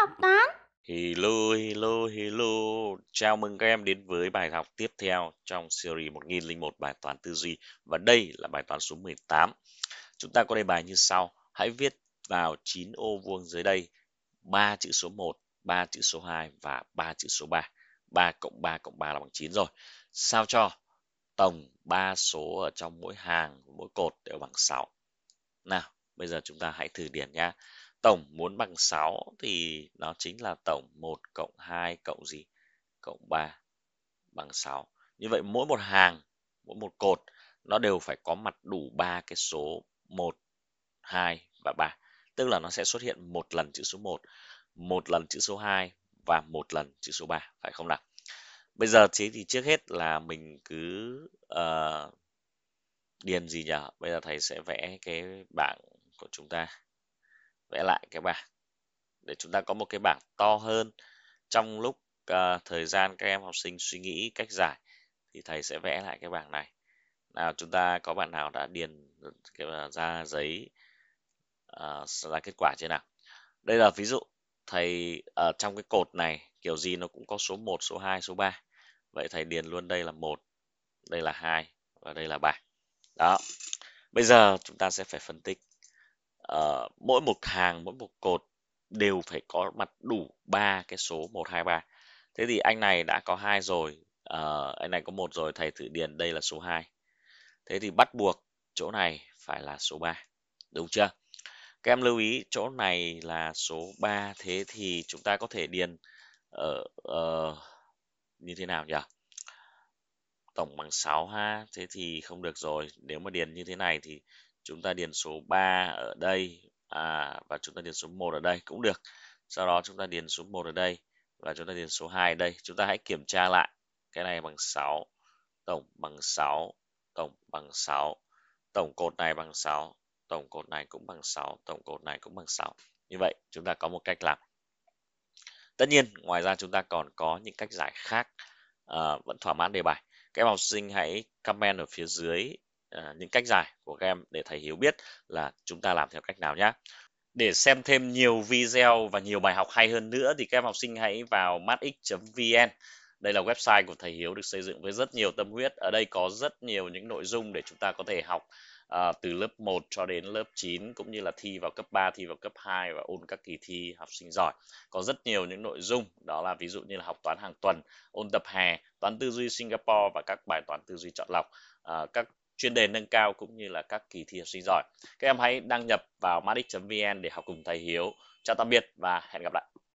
học 8. Hello, hello, hello. Chào mừng các em đến với bài học tiếp theo trong series 1001 bài toán tư duy. Và đây là bài toán số 18. Chúng ta có đề bài như sau. Hãy viết vào 9 ô vuông dưới đây 3 chữ số 1, 3 chữ số 2 và 3 chữ số 3. 3 cộng 3 cộng 3 là bằng 9 rồi. Sao cho tổng 3 số ở trong mỗi hàng, mỗi cột đều bằng 6. Nào, bây giờ chúng ta hãy thử điền nhé tổng muốn bằng 6 thì nó chính là tổng 1 cộng 2 cộng gì? Cộng 3 bằng 6. Như vậy mỗi một hàng, mỗi một cột nó đều phải có mặt đủ ba cái số 1, 2 và 3. Tức là nó sẽ xuất hiện một lần chữ số 1, một lần chữ số 2 và một lần chữ số 3, phải không nào? Bây giờ thế thì trước hết là mình cứ uh, điền gì nhỉ? Bây giờ thầy sẽ vẽ cái bảng của chúng ta vẽ lại cái bảng để chúng ta có một cái bảng to hơn trong lúc uh, thời gian các em học sinh suy nghĩ cách giải thì thầy sẽ vẽ lại cái bảng này nào chúng ta có bạn nào đã điền cái, ờ, ra giấy uh, ra kết quả chưa nào đây là ví dụ thầy ở uh, trong cái cột này kiểu gì nó cũng có số 1 số 2 số 3 vậy thầy điền luôn đây là một đây là hai và đây là ba đó bây giờ chúng ta sẽ phải phân tích ờ, mỗi một hàng mỗi một cột đều phải có mặt đủ ba cái số 123 thế thì anh này đã có hai rồi ờ, anh này có một rồi thầy thử điền đây là số 2 thế thì bắt buộc chỗ này phải là số 3 đúng chưa các em lưu ý chỗ này là số 3 thế thì chúng ta có thể điền ở uh, uh, như thế nào nhỉ tổng bằng 6 ha thế thì không được rồi nếu mà điền như thế này thì chúng ta điền số 3 ở đây à, và chúng ta điền số 1 ở đây cũng được sau đó chúng ta điền số 1 ở đây và chúng ta điền số 2 ở đây chúng ta hãy kiểm tra lại cái này bằng 6 tổng bằng 6 tổng bằng 6 tổng cột này bằng 6 tổng cột này cũng bằng 6 tổng cột này cũng bằng 6 như vậy chúng ta có một cách làm tất nhiên ngoài ra chúng ta còn có những cách giải khác uh, vẫn thỏa mãn đề bài các em học sinh hãy comment ở phía dưới À, những cách giải của các em để thầy Hiếu biết là chúng ta làm theo cách nào nhé. Để xem thêm nhiều video và nhiều bài học hay hơn nữa thì các em học sinh hãy vào matx.vn. Đây là website của thầy Hiếu được xây dựng với rất nhiều tâm huyết. Ở đây có rất nhiều những nội dung để chúng ta có thể học à, từ lớp 1 cho đến lớp 9 cũng như là thi vào cấp 3, thi vào cấp 2 và ôn các kỳ thi học sinh giỏi. Có rất nhiều những nội dung đó là ví dụ như là học toán hàng tuần, ôn tập hè, toán tư duy Singapore và các bài toán tư duy chọn lọc, à, các chuyên đề nâng cao cũng như là các kỳ thi học sinh giỏi các em hãy đăng nhập vào madic vn để học cùng thầy hiếu chào tạm biệt và hẹn gặp lại